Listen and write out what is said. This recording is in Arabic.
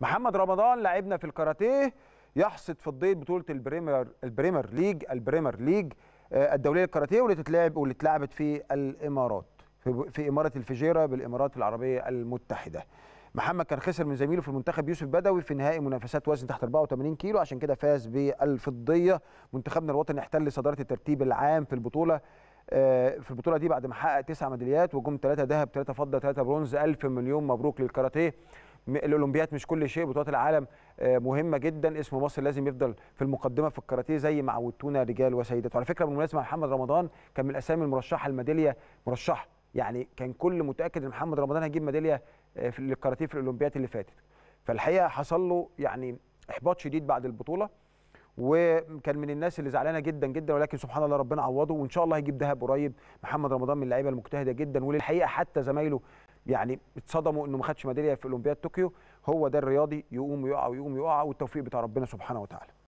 محمد رمضان لاعبنا في الكاراتيه يحصد في بطوله البريمير البريمير ليج البريمير ليج آه، الدوليه للكاراتيه واللي تتلعب واللي اتلعبت في الامارات في, في اماره الفجيره بالامارات العربيه المتحده. محمد كان خسر من زميله في المنتخب يوسف بدوي في نهائي منافسات وزن تحت 84 كيلو عشان كده فاز بالفضيه منتخبنا الوطني احتل صداره الترتيب العام في البطوله آه، في البطوله دي بعد ما حقق تسع ميداليات وجم ثلاثه ذهب ثلاثه فضه ثلاثه برونز الف مليون مبروك للكاراتيه الاولمبيات مش كل شيء بطولات العالم آه، مهمه جدا اسم مصر لازم يفضل في المقدمه في الكاراتيه زي ما عودتونا رجال وسيدات وعلى فكره بالمناسبه محمد رمضان كان من الاسامي المرشحه الميداليه مرشحه يعني كان كل متاكد ان محمد رمضان هيجيب ميداليه آه، في الكاراتيه في الاولمبيات اللي فاتت فالحقيقه حصل له يعني احباط شديد بعد البطوله وكان من الناس اللي زعلانه جدا جدا ولكن سبحان الله ربنا عوضه وان شاء الله هيجيب ذهب قريب محمد رمضان من اللعيبه المجتهده جدا وللحقيقه حتى زمايله يعني اتصدموا انه ما خدش ميداليه في اولمبياد طوكيو هو ده الرياضي يقوم ويقع ويقوم ويقع والتوفيق بتاع ربنا سبحانه وتعالى